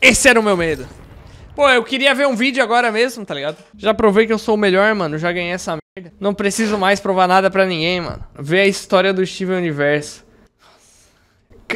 Esse era o meu medo. Pô, eu queria ver um vídeo agora mesmo, tá ligado? Já provei que eu sou o melhor, mano. Já ganhei essa merda. Não preciso mais provar nada pra ninguém, mano. Ver a história do Steven Universo.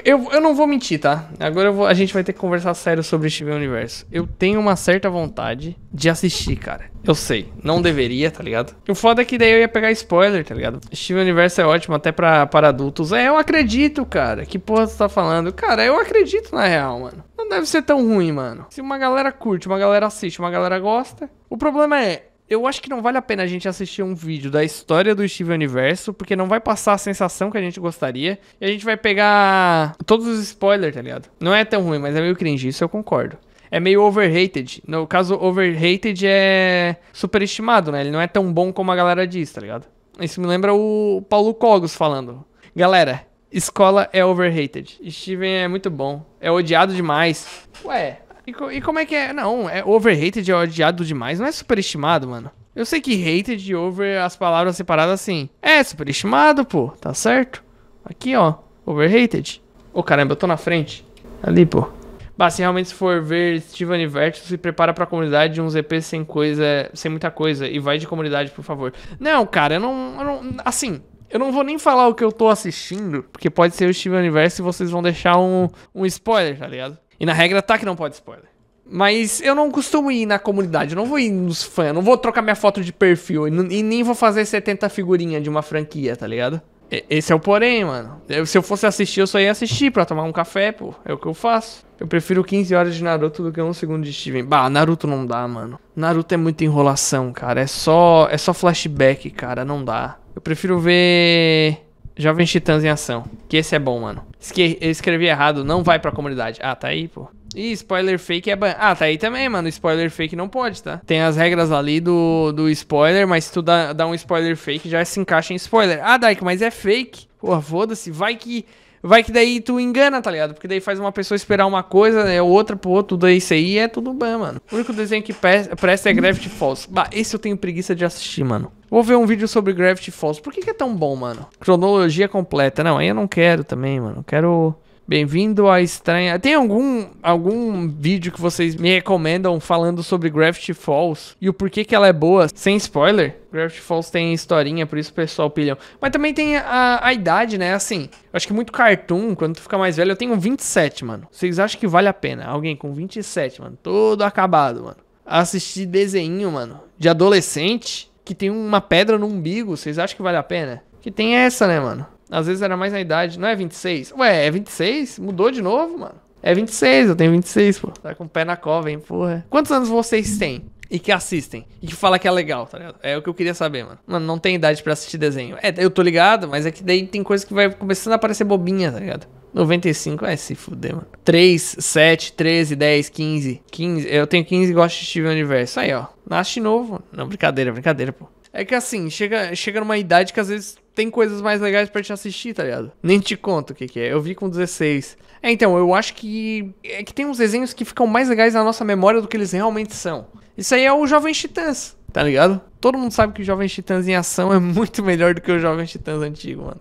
Eu, eu não vou mentir, tá? Agora vou, a gente vai ter que conversar sério sobre Steven Universo. Eu tenho uma certa vontade de assistir, cara. Eu sei, não deveria, tá ligado? O foda é que daí eu ia pegar spoiler, tá ligado? Steven Universo é ótimo até pra, para adultos. É, eu acredito, cara. Que porra você tá falando? Cara, eu acredito na real, mano deve ser tão ruim, mano. Se uma galera curte, uma galera assiste, uma galera gosta. O problema é, eu acho que não vale a pena a gente assistir um vídeo da história do Steven Universo, porque não vai passar a sensação que a gente gostaria. E a gente vai pegar todos os spoilers, tá ligado? Não é tão ruim, mas é meio cringe, isso eu concordo. É meio overrated. No caso, overrated é superestimado, né? Ele não é tão bom como a galera diz, tá ligado? Isso me lembra o Paulo Cogos falando. Galera, Escola é overrated. Steven é muito bom. É odiado demais. Ué, e, co e, como é que é? Não, é overrated, é odiado demais. Não é superestimado, mano. Eu sei que hated e over, as palavras separadas assim. É superestimado, pô. Tá certo? Aqui, ó. Overrated. Ô, oh, caramba, eu tô na frente. Ali, pô. Bah, se realmente se for ver Steven Universo, se prepara pra comunidade de um ZP sem coisa, sem muita coisa. E vai de comunidade, por favor. Não, cara, eu não. Eu não assim, eu não vou nem falar o que eu tô assistindo, porque pode ser o Steven Universe e vocês vão deixar um, um spoiler, tá ligado? E na regra tá que não pode spoiler. Mas eu não costumo ir na comunidade, eu não vou ir nos fãs, não vou trocar minha foto de perfil e, e nem vou fazer 70 figurinhas de uma franquia, tá ligado? E, esse é o porém, mano. Eu, se eu fosse assistir, eu só ia assistir pra tomar um café, pô. É o que eu faço. Eu prefiro 15 horas de Naruto do que um segundo de Steven. Bah, Naruto não dá, mano. Naruto é muita enrolação, cara. É só, é só flashback, cara. Não dá. Eu prefiro ver Jovens Titãs em ação. Que esse é bom, mano. Esque eu escrevi errado, não vai pra comunidade. Ah, tá aí, pô. Ih, spoiler fake é ban... Ah, tá aí também, mano. Spoiler fake não pode, tá? Tem as regras ali do, do spoiler, mas se tu dá, dá um spoiler fake, já se encaixa em spoiler. Ah, Daik, mas é fake. Porra, foda-se. Vai que Vai que daí tu engana, tá ligado? Porque daí faz uma pessoa esperar uma coisa, né? Outra, pô, tudo é isso aí, é tudo bem, mano. O único desenho que presta é Gravity Falls. Bah, esse eu tenho preguiça de assistir, mano. Vou ver um vídeo sobre Gravity Falls. Por que, que é tão bom, mano? Cronologia completa. Não, aí eu não quero também, mano. quero Bem-vindo à estranha. Tem algum, algum vídeo que vocês me recomendam falando sobre Gravity Falls e o porquê que ela é boa, sem spoiler? Gravity Falls tem historinha, por isso o pessoal pilhão. Mas também tem a, a idade, né? Assim, acho que muito cartoon, quando tu fica mais velho, eu tenho 27, mano. Vocês acham que vale a pena? Alguém com 27, mano, todo acabado, mano. Assistir desenho, mano, de adolescente que tem uma pedra no umbigo, vocês acham que vale a pena? Que tem essa, né, mano? Às vezes era mais na idade. Não é 26? Ué, é 26? Mudou de novo, mano. É 26, eu tenho 26, pô. Tá com o pé na cova, hein, porra. Quantos anos vocês têm? E que assistem. E que fala que é legal, tá ligado? É o que eu queria saber, mano. Mano, não tem idade para assistir desenho. É, eu tô ligado, mas é que daí tem coisa que vai começando a aparecer bobinha, tá ligado? 95, é se fuder, mano. 3, 7, 13, 10, 15. 15. Eu tenho 15 e gosto de Steven Universo. Aí, ó. Nasce novo, mano. Não, brincadeira, brincadeira, pô. É que assim, chega, chega numa idade que às vezes tem coisas mais legais para te assistir, tá ligado? Nem te conto o que, que é. Eu vi com 16. É, então, eu acho que. É que tem uns desenhos que ficam mais legais na nossa memória do que eles realmente são. Isso aí é o Jovem Titãs, tá ligado? Todo mundo sabe que o Jovem Titãs em ação é muito melhor do que o Jovem Titãs antigo, mano.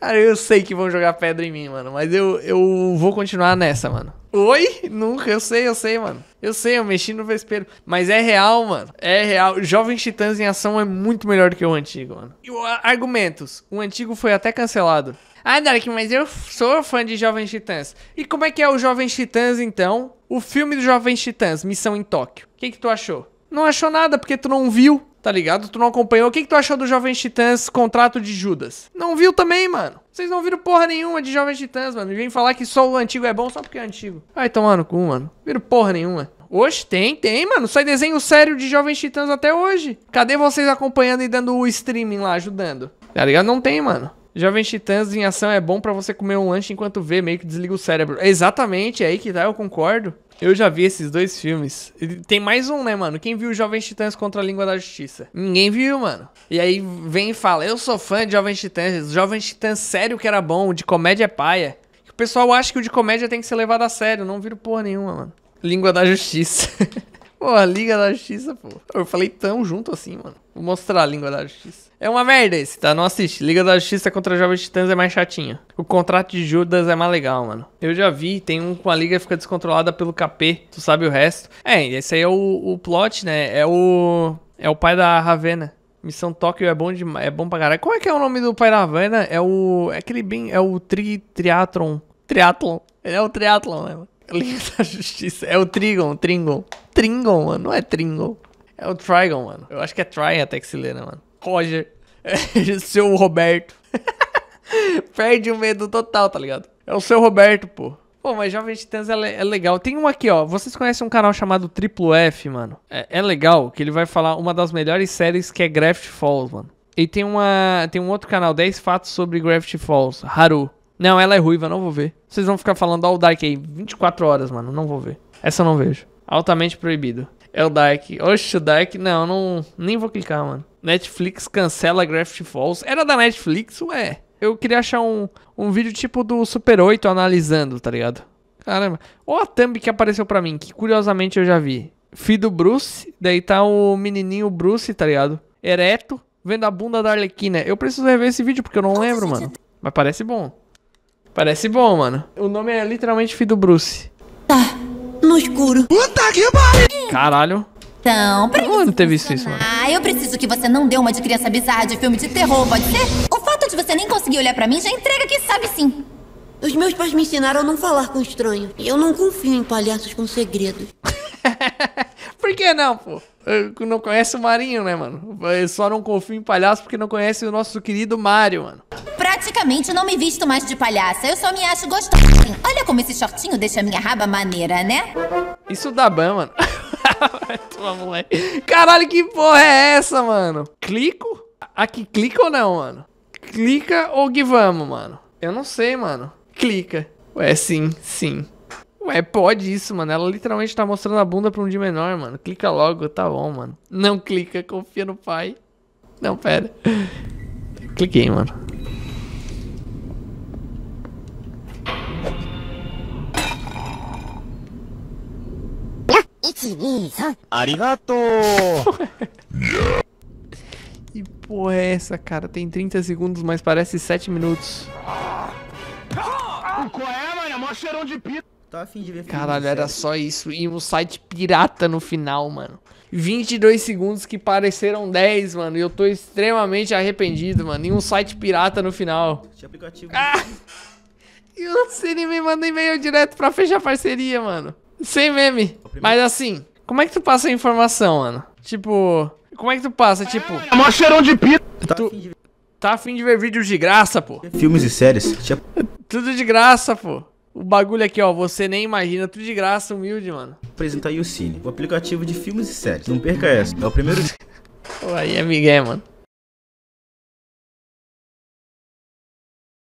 Cara, eu sei que vão jogar pedra em mim, mano. Mas eu, eu vou continuar nessa, mano. Oi? Nunca, eu sei, eu sei, mano. Eu sei, eu mexi no vespeiro. Mas é real, mano. É real. Jovens Titãs em Ação é muito melhor do que o antigo, mano. E, argumentos. O antigo foi até cancelado. Ah, Dark, mas eu sou fã de Jovens Titãs. E como é que é o Jovens Titãs, então? O filme do Jovens Titãs, Missão em Tóquio. O que, que tu achou? Não achou nada porque tu não viu tá ligado? Tu não acompanhou. O que, que tu achou do Jovem Titãs contrato de Judas? Não viu também, mano. Vocês não viram porra nenhuma de Jovem Titãs, mano. Vem falar que só o antigo é bom só porque é antigo. Vai tomar no cu, mano. Viram porra nenhuma. Hoje tem, tem, mano. Sai desenho sério de Jovens Titãs até hoje. Cadê vocês acompanhando e dando o streaming lá, ajudando? Tá ligado? Não tem, mano. Jovens Titãs em ação é bom para você comer um lanche enquanto vê, meio que desliga o cérebro. Exatamente, é aí que tá, eu concordo. Eu já vi esses dois filmes. tem mais um, né, mano? Quem viu Jovens Titãs contra a Língua da Justiça? Ninguém viu, mano. E aí vem e fala: Eu sou fã de Jovens Titãs. Jovens Titãs, sério que era bom. O de comédia é paia. O pessoal acha que o de comédia tem que ser levado a sério. Não viro porra nenhuma, mano. Língua da Justiça. Pô, a Liga da Justiça, pô. Eu falei tão junto assim, mano. Vou mostrar a língua da justiça. É uma merda esse, tá? Não assiste. Liga da Justiça contra Jovens Titãs é mais chatinha. O contrato de Judas é mais legal, mano. Eu já vi, tem um com a Liga fica descontrolada pelo KP. Tu sabe o resto. É, esse aí é o, o plot, né? É o. É o pai da Ravena. Missão Tóquio é bom de é bom pra caralho. Como é que é o nome do pai da Ravena? É o. É aquele bem. É o Tri Triatron. Triatlon? Ele é o Triatlon, né, mano? Liga da Justiça. É o Trigon, trigon trigon mano. Não é trigon É o Trigon, mano. Eu acho que é try até que se lê, né, mano? Roger. É, seu Roberto. Perde o medo total, tá ligado? É o seu Roberto, pô. Pô, mas Jovem Titãs é, le é, legal. Tem um aqui, ó. Vocês conhecem um canal chamado Triplo F, mano? É, é, legal que ele vai falar uma das melhores séries que é Graft Falls, mano. E tem, uma, tem um outro canal, 10 fatos sobre Graft Falls, Haru. Não, ela é ruiva, não vou ver. Vocês vão ficar falando All Dark aí 24 horas, mano, não vou ver. Essa eu não vejo. Altamente proibido. É o Dark. Oxe, o Dark, não, não. Nem vou clicar, mano. Netflix cancela Graft Falls. Era da Netflix? Ué. Eu queria achar um, um vídeo tipo do Super 8 analisando, tá ligado? Caramba. Ó a thumb que apareceu pra mim, que curiosamente eu já vi. Filho do Bruce, daí tá o menininho Bruce, tá ligado? Ereto, vendo a bunda da Arlequina. Eu preciso rever esse vídeo porque eu não lembro, mano. Mas parece bom. Parece bom, mano. O nome é literalmente Filho do Bruce. Tá, no escuro. Puta que pariu! Caralho. Então, pra Como eu não ter visto isso, mano? Ah, eu preciso que você não dê uma de criança bizarra de filme de terror, pode ser? O fato de você nem conseguir olhar pra mim já entrega que sabe sim. Os meus pais me ensinaram a não falar com estranhos. E eu não confio em palhaços com segredos. Por que não, pô? Eu não conhece o Marinho, né, mano? Eu só não confio em palhaços porque não conhece o nosso querido Mario, mano. Pra praticamente não me visto mais de palhaça. Eu só me acho gostosa. Olha como esse shortinho deixa minha raba maneira, né? Isso dá ban, mano. Caralho, que porra é essa, mano? Clico? Aqui clica ou não, mano? Clica ou que vamos, mano? Eu não sei, mano. Clica. Ué, sim, sim. Ué, pode isso, mano. Ela literalmente tá mostrando a bunda pra um de menor, mano. Clica logo, tá bom, mano. Não clica, confia no pai. Não, pera. Cliquei, mano. Arigato! que porra é essa, cara? Tem 30 segundos, mas parece 7 minutos. É, é tô afim de ver Caralho, era só isso. E um site pirata no final, mano. 22 segundos que pareceram 10, mano. E eu tô extremamente arrependido, mano. E um site pirata no final. Tinha aplicativo. Ah! Eu não sei, me manda e-mail direto pra fechar parceria, mano. Sem meme. Mas assim, como é que tu passa a informação, Ana? Tipo, como é que tu passa? Tipo. É mó cheirão de pito. Tá, tu... afim de... tá afim de ver vídeos de graça, pô. Filmes e séries. Tudo de graça, pô. O bagulho aqui, ó, você nem imagina, tudo de graça, humilde, mano. aí o Cine, o aplicativo de filmes e séries. Não perca essa. É o primeiro. Pô, aí é mano.